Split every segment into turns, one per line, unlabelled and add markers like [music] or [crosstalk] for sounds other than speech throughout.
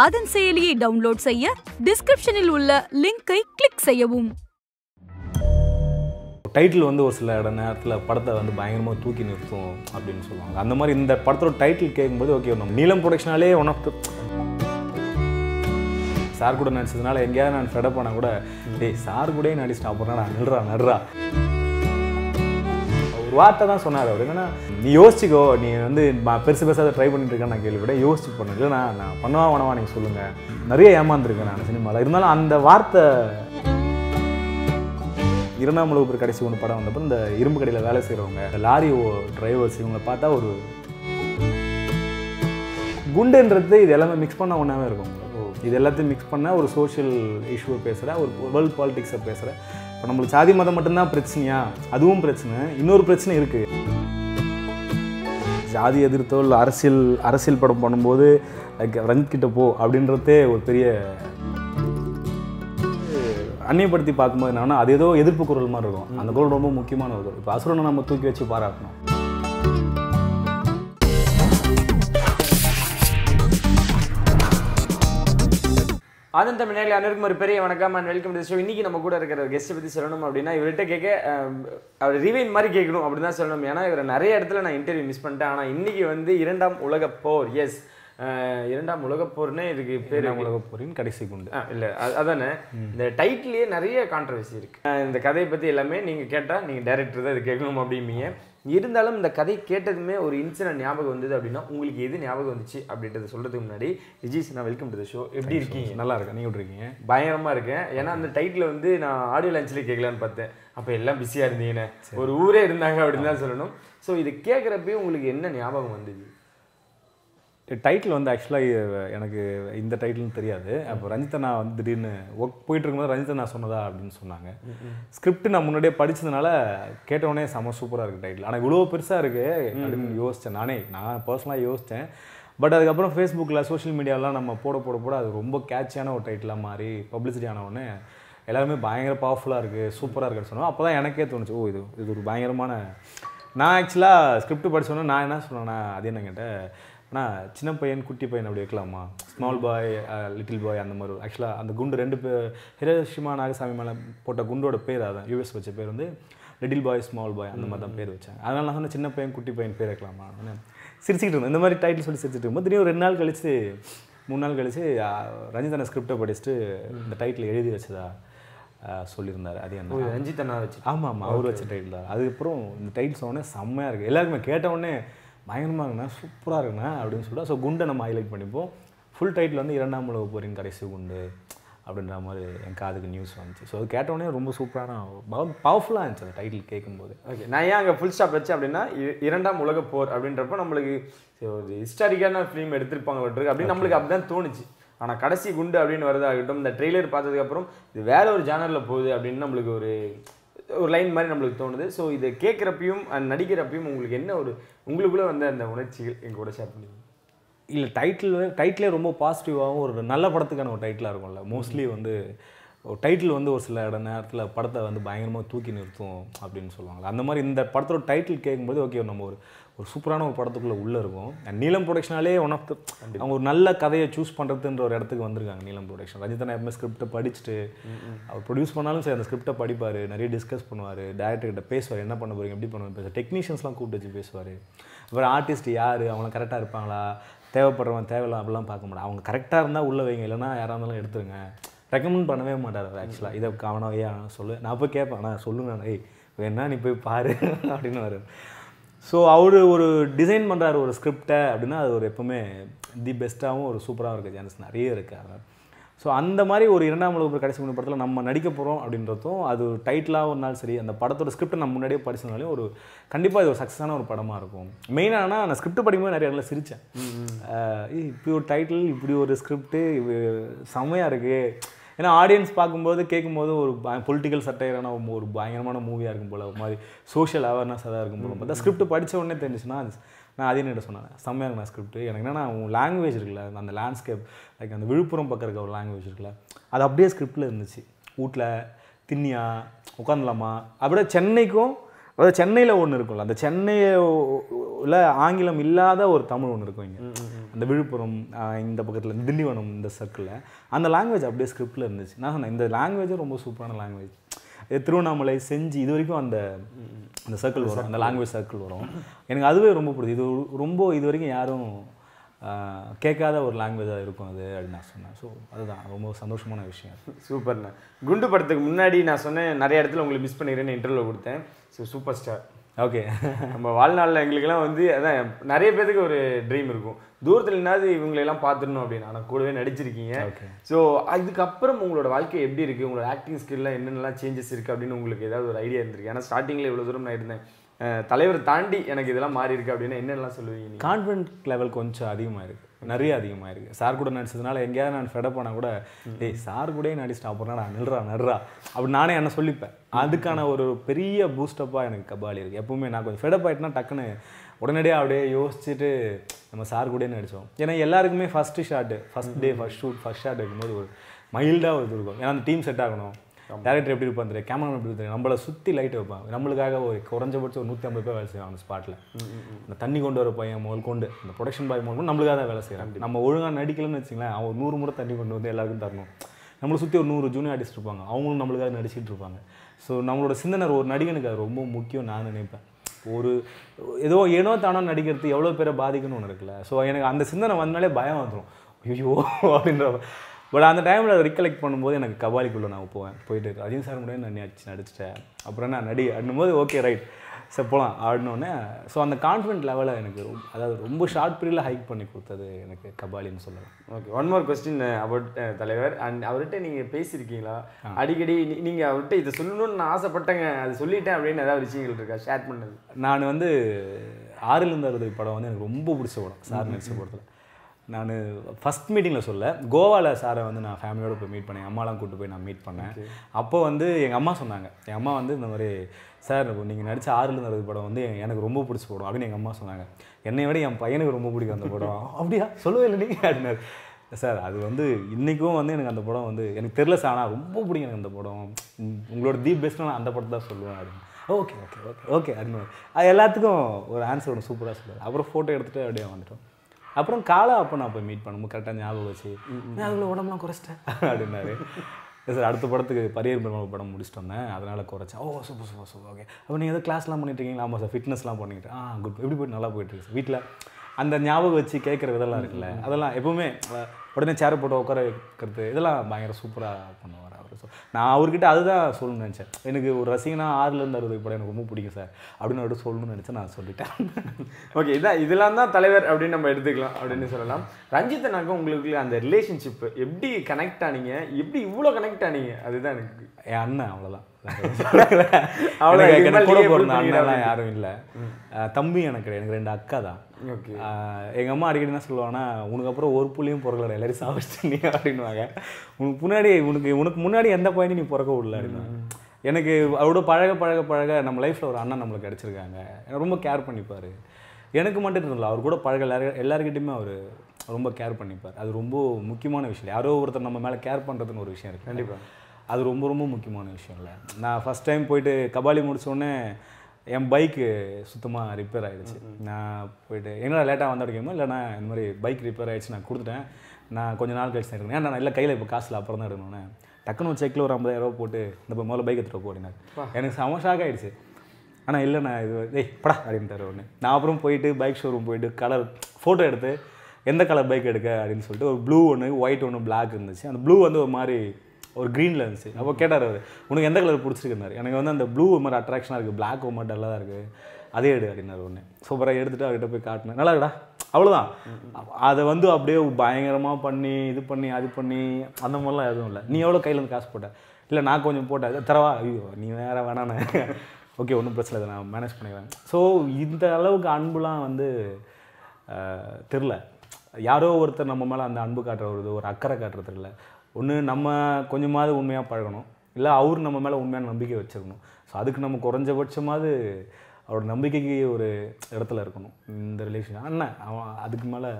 ஆதன் செயலியை டவுன்லோட் செய்ய டிஸ்கிரிப்ஷனில் உள்ள லிங்கை கிளிக் செய்யவும் டைட்டில் வந்து ஒரு சில இட நேரத்தில் படத்தை வந்து பயங்கரமாக தூக்கி நிறுத்தும் அப்படின்னு சொல்லுவாங்க அந்த மாதிரி இந்த படத்தோட டைட்டில் கேட்கும்போது ஓகே நம்ம நீளம் ப்ரொடக்ஷனாலே ஒன் ஆஃப் சார் கூட நடிச்சதுனால எங்கேயாவது நான் ஃபெடப் பண்ணால் கூட டேய் சார் கூட நடிச்சுட்டு அப்புறம் நான் நடுறா நடுறா ஒரு வார்த்தை தான் சொன்னார் அவர் என்னன்னா நீ யோசிச்சுக்கோ நீ வந்து பெருசு பெருசாக ட்ரை பண்ணிட்டு இருக்கேன் நான் கேள்விப்பட யோசிச்சு பண்ணுங்க நான் நான் பண்ணுவா வேணவா நீங்கள் சொல்லுங்கள் நிறைய ஏமாந்துருக்கேன் நான் சினிமாவில் இருந்தாலும் அந்த வார்த்தை இரண்டாம் திருவண்ணாமலை கடைசி ஒன்று படம் வந்தப்போ இந்த இரும்பு கடையில் வேலை செய்கிறவங்க லாரி டிரைவர்ஸ் இவங்களை பார்த்தா ஒரு குண்டுன்றது இது எல்லாமே மிக்ஸ் பண்ண ஒன்றாவே இருக்கும் இது எல்லாத்தையும் மிக்ஸ் பண்ணால் ஒரு சோஷியல் இஷ்யூவை பேசுகிற ஒரு வேர்ல்டு பாலிட்டிக்ஸை பேசுகிற இப்போ நம்மளுக்கு சாதி மதம் மட்டும்தான் பிரச்சனையா அதுவும் பிரச்சனை இன்னொரு பிரச்சனை இருக்கு ஜாதி எதிர்த்தோ இல்லை அரசியல் அரசியல் படம் பண்ணும்போது லைக் ரஞ்சிக்கிட்ட போ அப்படின்றதே ஒரு பெரிய அந்நியப்படுத்தி பார்க்கும்போது என்னன்னா அது ஏதோ எதிர்ப்பு குரல் மாதிரி இருக்கும் அந்த குரல் ரொம்ப முக்கியமான ஒரு இப்போ அசுரனை நம்ம தூக்கி வச்சு பாராட்டணும் அதன் தமிழ் நேரில் அனைவருக்கும் ஒரு பெரிய வணக்கம் அண்ட் வெல்கம் டு ஷோ இன்றைக்கி நம்ம கூட இருக்கிற கெஸ்ட்டை பற்றி சொல்லணும் அப்படின்னா இவர்கிட்ட கேட்க அவர் ரிவைன் மாதிரி கேட்கணும் அப்படின்னு தான் சொல்லணும் ஏன்னா இவரை நிறைய இடத்துல நான் இன்டர்வியூ மிஸ் பண்ணிட்டேன் ஆனால் இன்றைக்கி வந்து இரண்டாம் உலகப்போர் போர் எஸ் இரண்டாம் உலகப்போர்னே இதுக்கு பேர் உலகப்போரின் கடைசி குண்டு இல்லை அதானே இந்த டைட்டிலேயே நிறைய கான்ட்ரவர்சி இருக்குது இந்த கதையை பற்றி எல்லாமே நீங்கள் கேட்டால் நீங்கள் டேரக்டர் தான் இது கேட்கணும் அப்படிம்பீங்க இருந்தாலும் இந்த கதை கேட்டதுமே ஒரு இன்சிடென்ட் ஞாபகம் வந்தது அப்படின்னா உங்களுக்கு எது ஞாபகம் வந்துச்சு அப்படின்றத சொல்கிறதுக்கு முன்னாடி ரிஜிஸ் நான் வெல்கம் டு த ஷோ எப்படி இருக்கீங்க நல்லா இருக்கேன் நீங்கள் இருக்கீங்க பயங்கரமாக இருக்கேன் ஏன்னா அந்த டைட்டில் வந்து நான் ஆடியோ லஞ்சில் கேட்கலான்னு பார்த்தேன் அப்போ எல்லாம் பிஸியாக இருந்தீங்கன்னு ஒரு ஊரே இருந்தாங்க அப்படின்னு தான் சொல்லணும் ஸோ இது கேட்குறப்பயும் உங்களுக்கு என்ன ஞாபகம் வந்தது டைட்டில் வந்து ஆக்சுவலாக எனக்கு இந்த டைட்டில்னு தெரியாது அப்போ நான் வந்து திடீர்னு ஒர்க் போயிட்டு இருக்கும்போது நான் சொன்னதா அப்படின்னு சொன்னாங்க ஸ்கிரிப்ட் நான் முன்னாடியே படித்ததுனால கேட்டவொடனே செம சூப்பராக இருக்குது டைட்டில் ஆனால் இவ்வளோ பெருசாக இருக்குது அப்படின்னு யோசித்தேன் நானே நான் பர்சனலாக யோசித்தேன் பட் அதுக்கப்புறம் ஃபேஸ்புக்கில் சோஷியல் மீடியாலாம் நம்ம போட போட போட அது ரொம்ப கேட்சியான ஒரு டைட்டிலாக மாறி பப்ளிசிட்டி ஆனவுடனே எல்லாருமே பயங்கர பவர்ஃபுல்லாக இருக்குது சூப்பராக இருக்குன்னு சொன்னோம் அப்போ தான் எனக்கே தோணுச்சு ஓ இது இது ஒரு பயங்கரமான நான் ஆக்சுவலாக ஸ்கிரிப்ட் படித்தோன்னே நான் என்ன சொன்னேன்னா அது என்ன கேட்டேன் ஆனால் சின்ன பையன் குட்டி பையன் அப்படி வைக்கலாமா ஸ்மால் பாய் லிட்டில் பாய் அந்த மாதிரி ஆக்சுவலாக அந்த குண்டு ரெண்டு பேர் ஹிரோஷிமா நாகசாமி மேலே போட்ட குண்டோட பேர் அதான் யூஎஸ் வச்ச பேர் வந்து லிட்டில் பாய் ஸ்மால் பாய் அந்த மாதிரி தான் பேர் வச்சேன் அதனால் நான் சொன்ன சின்ன பையன் குட்டி பையன் பேர் வைக்கலாமா சிரிச்சிக்கிட்டு இருந்தேன் இந்த மாதிரி டைட்டில் சொல்லி சிரிச்சிட்டு இருக்கும்போது திடீர்னு ரெண்டு நாள் கழித்து மூணு நாள் கழித்து uh, ரஞ்சிதனை ஸ்கிரிப்டை படிச்சுட்டு இந்த டைட்டில் எழுதி வச்சதா uh, சொல்லியிருந்தார் அது என்ன ரஞ்சித் அண்ணா வச்சு ஆமாம் ஆமாம் அவர் வச்ச டைட்டில் தான் அதுக்கப்புறம் இந்த டைட்டில் சொன்னே செம்மையாக இருக்குது எல்லாருக்குமே கேட்டவுடனே பயங்கரமாக இருக்குண்ணா சூப்பராக இருக்குண்ணா அப்படின்னு சொல்லிட்டு ஸோ குண்டை நம்ம ஹைலைட் பண்ணிப்போம் ஃபுல் டைட்டில் வந்து இரண்டாம் உலக போரின் கடைசி குண்டு அப்படின்ற மாதிரி என் காதுக்கு நியூஸ் வந்துச்சு ஸோ அது கேட்டோடனே ரொம்ப சூப்பரான பவர்ஃபுல்லாக இருந்துச்சு அந்த டைட்டில் கேட்கும்போது ஓகே நான் ஏன் அங்கே ஃபுல் ஸ்டாப் வச்சேன் அப்படின்னா இரண்டாம் உலக போர் அப்படின்றப்போ நம்மளுக்கு ஒரு ஹிஸ்டாரிக்கான ஃபிலிம் எடுத்திருப்பாங்களோட்டு அப்படின்னு நம்மளுக்கு அப்படிதான் தோணுச்சு ஆனால் கடைசி குண்டு அப்படின்னு வரதாகட்டும் இந்த ட்ரெய்லர் பார்த்ததுக்கப்புறம் இது வேற ஒரு ஜேனரில் போகுது அப்படின்னு நம்மளுக்கு ஒரு ஒரு லைன் மாதிரி நம்மளுக்கு தோணுது ஸோ இதை கேட்குறப்பையும் அண்ட் நடிக்கிறப்பையும் உங்களுக்கு என்ன ஒரு உங்களுக்குள்ளே வந்து அந்த உணர்ச்சிகள் எங்கள் கூட ஷேர் பண்ணுவீங்க இல்லை டைட்டில் டைட்டிலே ரொம்ப பாசிட்டிவாகவும் ஒரு நல்ல படத்துக்கான ஒரு டைட்டிலாக இருக்கும்ல மோஸ்ட்லி வந்து ஒரு டைட்டில் வந்து ஒரு சில இட நேரத்தில் படத்தை வந்து பயங்கரமாக தூக்கி நிறுத்தும் அப்படின்னு சொல்லுவாங்க அந்த மாதிரி இந்த படத்தோட டைட்டில் கேட்கும்போது ஓகே நம்ம ஒரு ஒரு சூப்பரான ஒரு படத்துக்குள்ளே உள்ளே இருக்கும் நீலம் ப்ரொடக்ஷனாலே ஒன் ஆஃப் த அவங்க ஒரு நல்ல கதையை சூஸ் பண்ணுறதுன்ற ஒரு இடத்துக்கு வந்திருக்காங்க நீலம் ப்ரொடக்ஷன் ரஜிதனா எப்பவுமே ஸ்கிரிப்டை படிச்சுட்டு அவர் ப்ரொடியூஸ் பண்ணாலும் சரி அந்த ஸ்கிரிப்டை படிப்பார் நிறைய டிஸ்கஸ் பண்ணுவார் டேரக்டர்கிட்ட பேசுவார் என்ன பண்ண போகிறீங்க எப்படி பண்ண பேசுவார் டெக்னீஷியன்ஸ்லாம் கூப்பிட்டு வச்சு பேசுவார் அப்புறம் ஆர்டிஸ்ட் யார் அவங்களாம் கரெக்டாக இருப்பாங்களா தேவைப்படுறவன் தேவையில்லாம் அப்படிலாம் பார்க்க முடியாது அவங்க கரெக்டாக இருந்தால் உள்ளே வைங்க இல்லைனா யாராக இருந்தாலும் எடுத்துருங்க ரெக்கமெண்ட் பண்ணவே மாட்டார் ஆக்சுவலாக இதை கவனம் ஏன் சொல்லு நான் போய் கேட்பேன் ஆனால் சொல்லுங்க ஏய் வேணா நீ போய் பாரு [laughs] அப்படின்னு வரும் ஸோ அவர் ஒரு டிசைன் பண்ணுறாரு ஒரு ஸ்கிரிப்டை அப்படின்னா அது ஒரு எப்போவுமே தி பெஸ்ட்டாகவும் ஒரு சூப்பராகவும் இருக்க சான்ஸ் நிறைய இருக்குது ஸோ அந்த மாதிரி ஒரு இரண்டாம் உலக கடைசி மூணு படத்தில் நம்ம நடிக்க போகிறோம் அப்படின்றதும் அது ஒரு டைட்டிலாக ஒரு நாள் சரி அந்த படத்தோட ஸ்கிரிப்டை நம்ம முன்னாடியே படிச்சதுனாலையும் ஒரு கண்டிப்பாக இது ஒரு சக்ஸஸான ஒரு படமாக இருக்கும் ஆனால் நான் ஸ்கிரிப்ட் படிக்கும்போது நிறைய இடத்துல சிரித்தேன் இப்படி ஒரு டைட்டில் இப்படி ஒரு ஸ்கிரிப்டு செம்மையாக இருக்குது ஏன்னா ஆடியன்ஸ் பார்க்கும்போது கேட்கும்போது ஒரு பொலிட்டிக்கல் சட்டையரான ஒரு பயங்கரமான மூவியாக இருக்கும் போல் ஒரு மாதிரி சோஷியல் அவேர்னஸ் அதாக இருக்கும் போல் பார்த்தா ஸ்கிரிப்ட் படித்த உடனே தெரிஞ்சுன்னா நான் அதே நேரம் சொன்னேன் செம்மையாக இருக்கும் நான் ஸ்கிரிப்ட் எனக்கு என்னென்னா உன் லாங்குவேஜ் இருக்குல்ல அந்த லேண்ட்ஸ்கேப் லைக் அந்த விழுப்புரம் பக்கம் இருக்க ஒரு லாங்குவேஜ் இருக்குல்ல அது அப்படியே ஸ்கிரிப்டில் இருந்துச்சு வீட்டில் திண்ணியா உட்காந்துலாமா அப்படியே சென்னைக்கும் அதாவது சென்னையில் ஒன்று இருக்கும்ல அந்த சென்னையில் ஆங்கிலம் இல்லாத ஒரு தமிழ் ஒன்று இருக்கும் இங்கே அந்த விழுப்புரம் இந்த பக்கத்தில் திண்டிவனம் இந்த சர்க்கிளில் அந்த லாங்குவேஜ் அப்படியே ஸ்கிரிப்டில் இருந்துச்சு நான் சொன்னேன் இந்த லாங்குவேஜும் ரொம்ப சூப்பரான லாங்குவேஜ் திருவண்ணாமலை செஞ்சு இது வரைக்கும் அந்த அந்த சர்க்கிள் வரும் அந்த லாங்குவேஜ் சர்க்கிள் வரும் எனக்கு அதுவே ரொம்ப பிடிச்சி இது ரொம்ப இது வரைக்கும் யாரும் கேட்காத ஒரு லாங்குவேஜாக இருக்கும் அது அப்படின்னு நான் சொன்னேன் ஸோ அதுதான் ரொம்ப சந்தோஷமான விஷயம் சூப்பர்ண்ணா குண்டு படத்துக்கு முன்னாடி நான் சொன்னேன் நிறைய இடத்துல உங்களை மிஸ் பண்ணிடுறேன்னு இன்டர்வியூ கொடுத்தேன் ஸோ சூப்பர் ஸ்டார் ஓகே நம்ம வாழ்நாளில் எங்களுக்கெல்லாம் வந்து அதான் நிறைய பேருக்கு ஒரு ட்ரீம் இருக்கும் தூரத்தில் இருந்தாவது இவங்களெல்லாம் பார்த்துடணும் அப்படின்னு ஆனால் கூடவே நடிச்சிருக்கீங்க ஓகே ஸோ அதுக்கப்புறம் உங்களோட வாழ்க்கை எப்படி இருக்குது உங்களோட ஆக்டிங் ஸ்கில்லாம் என்னென்னலாம் சேஞ்சஸ் இருக்குது அப்படின்னு உங்களுக்கு ஏதாவது ஒரு ஐடியா இருந்திருக்கு ஏன்னா ஸ்டார்டிங்கில் இவ்வளோ தூரம் நான் இருந்தேன் தலைவர் தாண்டி எனக்கு இதெல்லாம் மாறி இருக்கு அப்படின்னு என்னென்னலாம் சொல்லுவீங்க கான்ஃபிடென்ட் லெவல் கொஞ்சம் அதிகமாக இருக்குது நிறைய அதிகமாக இருக்குது சார் கூட நடிச்சதுனால எங்கேயாவது நான் ஃபெட போனால் கூட டேய் சார் கூட நடிச்சிட்டு அப்புறம் நான் நில்றா நடுறா அப்படி நானே என்ன சொல்லிப்பேன் அதுக்கான ஒரு பெரிய பூஸ்டப்பாக எனக்கு கபாலி இருக்குது எப்பவுமே நான் கொஞ்சம் ஃபெட் ஆகிட்டுனா டக்குன்னு உடனடியாக அப்படியே யோசிச்சுட்டு நம்ம சார் கூட நடித்தோம் ஏன்னா எல்லாருக்குமே first shot first day first shoot first shot இருக்கும்போது ஒரு மைல்டாக ஒரு இருக்கும் ஏன்னா அந்த டீம் செட் ஆகணும் டேரக்டர் எப்படி இருப்பாங்க தெரியும் கேமரா எப்படி தெரியும் நம்மளை சுற்றி லைட் வைப்பாங்க நம்மளுக்காக ஒரு குறைஞ்சபட்சம் ஒரு நூற்றி ஐம்பது பேர் வேலை செய்வாங்க அந்த ஸ்பாட்டில் அந்த தண்ணி கொண்டு வர பையன் முதல் கொண்டு அந்த ப்ரொடக்ஷன் பாய் முதல் கொண்டு நம்மளுக்காக தான் வேலை செய்கிறாங்க நம்ம ஒழுங்காக நடிக்கலன்னு வச்சிங்களேன் அவன் நூறு முறை தண்ணி கொண்டு வந்து எல்லாருக்கும் தரணும் நம்மளை சுற்றி ஒரு நூறு ஜூனியர் ஆர்டிஸ்ட் இருப்பாங்க அவங்களும் நம்மளுக்காக நடிச்சிட்டு இருப்பாங்க ஸோ நம்மளோட சிந்தனை ஒரு நடிகனுக்கு அது ரொம்ப முக்கியம் நான் நினைப்பேன் ஒரு ஏதோ ஏனோ தானோ நடிக்கிறது எவ்வளோ பேரை பாதிக்கணும்னு இருக்குல்ல ஸோ எனக்கு அந்த சிந்தனை வந்தாலே பயம் வந்துடும் ஐயோ அப்படின்ற பட் அந்த டைமில் ரீகலெக்ட் பண்ணும்போது எனக்கு கபாலிக்குள்ளே நான் போவேன் போயிட்டு ரஜினி சார் முடியும் நான் நடிச்சிட்டேன் அப்புறம் நான் நடி ஆடும்போது ஓகே ரைட் சார் போகலாம் ஆடினோன்னே ஸோ அந்த கான்ஃபிடென்ட் லெவலை எனக்கு ரொம்ப அதாவது ரொம்ப ஷார்ட் பீரியடில் ஹைக் பண்ணி கொடுத்தது எனக்கு கபாலின்னு சொல்லலாம் okay one more question about தலைவர் அண்ட் அவர்கிட்ட நீங்கள் பேசியிருக்கீங்களா அடிக்கடி நீங்கள் அவர்கிட்ட இதை சொல்லணும்னு நான் ஆசைப்பட்டேங்க அது சொல்லிட்டேன் அப்படின்னு ஏதாவது விஷயங்கள் இருக்கா ஷேர் பண்ணது நான் வந்து ஆறிலிருந்து அறுபது படம் வந்து எனக்கு ரொம்ப பிடிச்ச படம் சார் நடிச்ச படத்தில் நான் ஃபஸ்ட் மீட்டிங்கில் சொல்ல கோவாவில் சாரை வந்து நான் ஃபேமிலியோடு போய் மீட் பண்ணேன் அம்மாலாம் கூப்பிட்டு போய் நான் மீட் பண்ணேன் அப்போ வந்து எங்கள் அம்மா சொன்னாங்க என் அம்மா வந்து இந்த மாதிரி சார் நீங்கள் நடித்த ஆறுலேருந்து நடந்த படம் வந்து எனக்கு ரொம்ப பிடிச்ச படம் அப்படின்னு எங்கள் அம்மா சொன்னாங்க என்னை விட என் பையனுக்கு ரொம்ப பிடிக்கும் அந்த படம் [laughs] அப்படியா சொல்லவே இல்லை நீங்கள் அப்படின்னாரு சார் அது வந்து இன்றைக்கும் வந்து எனக்கு அந்த படம் வந்து எனக்கு தெரில சார் ஆனால் ரொம்ப பிடிக்கும் எனக்கு அந்த படம் உங்களோட தீப் பெஸ்ட்னா நான் அந்த படத்தை தான் சொல்லுவேன் அப்படின்னு ஓகே ஓகே ஓகே ஓகே அப்படின்னு அது எல்லாத்துக்கும் ஒரு ஆன்சர் ஒன்று சூப்பராக சொல்லுவார் அப்புறம் ஃபோட்டோ எடுத்துகிட்டு அப்படியே வந்துட்டோம் அப்புறம் காலை அப்போ நான் போய் மீட் பண்ணும் கரெக்டாக ஞாபகம் வச்சு அதில் உடம்புலாம் குறைச்சிட்டேன் [laughs] அப்படின்னாரு சார் அடுத்த படத்துக்கு பரியர் பெருமாள் படம் முடிச்சிட்டோன்னே அதனால் குறைச்சேன் ஓ சூப்பர் சூப்பர் சூப்பர் ஓகே அப்போ நீங்கள் ஏதோ கிளாஸ்லாம் பண்ணிட்டுருக்கீங்களா ஆமாம் சார் ஃபிட்னஸ்லாம் பண்ணிட்டு ஆ குட் எப்படி போய்ட்டு நல்லா போயிட்டு இருக்கு வீட்டில் அந்த ஞாபகம் வச்சு கேட்குற இதெல்லாம் இருக்குல்ல அதெல்லாம் எப்பவுமே உடனே சேர் போட்டு உட்கார வைக்கிறது இதெல்லாம் பயங்கர சூப்பராக பண்ணுவோம் ஸோ நான் அவர்கிட்ட அதுதான் சொல்லணும்னு நினச்சேன் எனக்கு ஒரு ரசிகனா ஆறுலேருந்து அறுபது படம் எனக்கு ரொம்ப பிடிக்கும் சார் அப்படின்னு அவர்கிட்ட சொல்லணும்னு நினச்சேன் நான் சொல்லிட்டேன் ஓகே இதான் இதெல்லாம் தான் தலைவர் அப்படின்னு நம்ம எடுத்துக்கலாம் அப்படின்னு சொல்லலாம் ரஞ்சித்தனாக்கும் உங்களுக்கு அந்த ரிலேஷன்ஷிப் எப்படி கனெக்ட் ஆனீங்க எப்படி இவ்வளோ கனெக்ட் ஆனீங்க அதுதான் எனக்கு என் அண்ணன் அவ்வளோதான் [laughs] அவ்வளோ கூட பிறந்த அண்ணெல்லாம் யாரும் இல்லை தம்பி எனக்கு எனக்கு ரெண்டு அக்கா தான் எங்கள் அம்மா அடிக்கடி என்ன சொல்லுவாங்கன்னா உனக்கு அப்புறம் ஒரு புள்ளியும் பிறக்கல எல்லாரும் சாப்பிட்டு நீ அப்படின்வாங்க உனக்கு முன்னாடி உனக்கு உனக்கு முன்னாடி எந்த பாயிண்ட் நீ பிறக்க விடல அப்படின்னா எனக்கு அவரோட பழக பழக பழக நம்ம லைஃப்பில் ஒரு அண்ணன் நம்மளுக்கு கிடச்சிருக்காங்க ரொம்ப கேர் பண்ணிப்பார் எனக்கு மட்டும் இருந்ததில்ல அவர் கூட பழக எல்லாரும் எல்லாருக்கிட்டையுமே அவர் ரொம்ப கேர் பண்ணிப்பார் அது ரொம்ப முக்கியமான விஷயம் யாரோ ஒருத்தர் நம்ம மேலே கேர் பண்ணுறதுன்னு ஒரு விஷயம் இருக்குது கண்டிப்பாக அது ரொம்ப ரொம்ப முக்கியமான இல்லை நான் ஃபஸ்ட் டைம் போயிட்டு கபாலி முடித்தோடனே என் பைக்கு சுத்தமாக ரிப்பேர் ஆகிடுச்சு நான் போயிட்டு என்னடா லேட்டாக வந்து அடிக்கமோ இல்லைனா இந்த மாதிரி பைக் ரிப்பேர் ஆகிடுச்சு நான் கொடுத்துட்டேன் நான் கொஞ்சம் நாள் கழிச்சு தான் இருக்கேன் நான் இல்லை கையில் இப்போ காசில் அப்புறம் தான் எடுக்கணும்னு டக்குன்னு ஒரு செக்கில் ஒரு ரூபா போட்டு இந்த முதல்ல பைக் எடுத்துகிட்டு போடினார் எனக்கு செம ஷாக் ஆகிடுச்சு ஆனால் இல்லை நான் இது ஏய் படா அப்படின்ட்டார் ஒன்று நான் அப்புறம் போயிட்டு பைக் ஷோரூம் போயிட்டு கலர் ஃபோட்டோ எடுத்து எந்த கலர் பைக் எடுக்க அப்படின்னு சொல்லிட்டு ஒரு ப்ளூ ஒன்று ஒயிட் ஒன்று பிளாக் இருந்துச்சு அந்த ப்ளூ வந்து ஒரு மாதிரி ஒரு க்ரீனில் இருந்துச்சு அப்போ கேட்டார் அவர் உனக்கு எந்த கலர் பிடிச்சிருக்குனாரு எனக்கு வந்து அந்த ப்ளூ மாதிரி அட்ராக்ஷனாக இருக்குது பிளாக் ரொம்ப டல்லாக தான் இருக்குது அதே எடு அப்படின்னாரு ஒன்று சூப்பராக எடுத்துகிட்டு அவர்கிட்ட போய் காட்டினேன் நல்லா இருக்கடா அவ்வளோதான் அதை வந்து அப்படியே பயங்கரமாக பண்ணி இது பண்ணி அது பண்ணி அந்த மாதிரிலாம் எதுவும் இல்லை நீ எவ்வளோ கையிலேருந்து காசு போட்ட இல்லை நான் கொஞ்சம் போட்டேன் தரவா ஐயோ நீ வேறு வேணாண்ணே ஓகே ஒன்றும் பிரச்சனை இல்லை நான் மேனேஜ் பண்ணிடுவேன் ஸோ இந்த அளவுக்கு அன்புலாம் வந்து தெரில யாரோ ஒருத்தர் நம்ம மேலே அந்த அன்பு காட்டுற ஒரு ஒரு அக்கறை காட்டுறது இல்லை ஒன்று நம்ம கொஞ்சமாவது உண்மையாக பழகணும் இல்லை அவர் நம்ம மேலே உண்மையான நம்பிக்கை வச்சுருக்கணும் ஸோ அதுக்கு நம்ம குறைஞ்சபட்சமாவது அவரோட நம்பிக்கைக்கு ஒரு இடத்துல இருக்கணும் இந்த ரிலேஷன் அண்ணன் அவன் அதுக்கு மேலே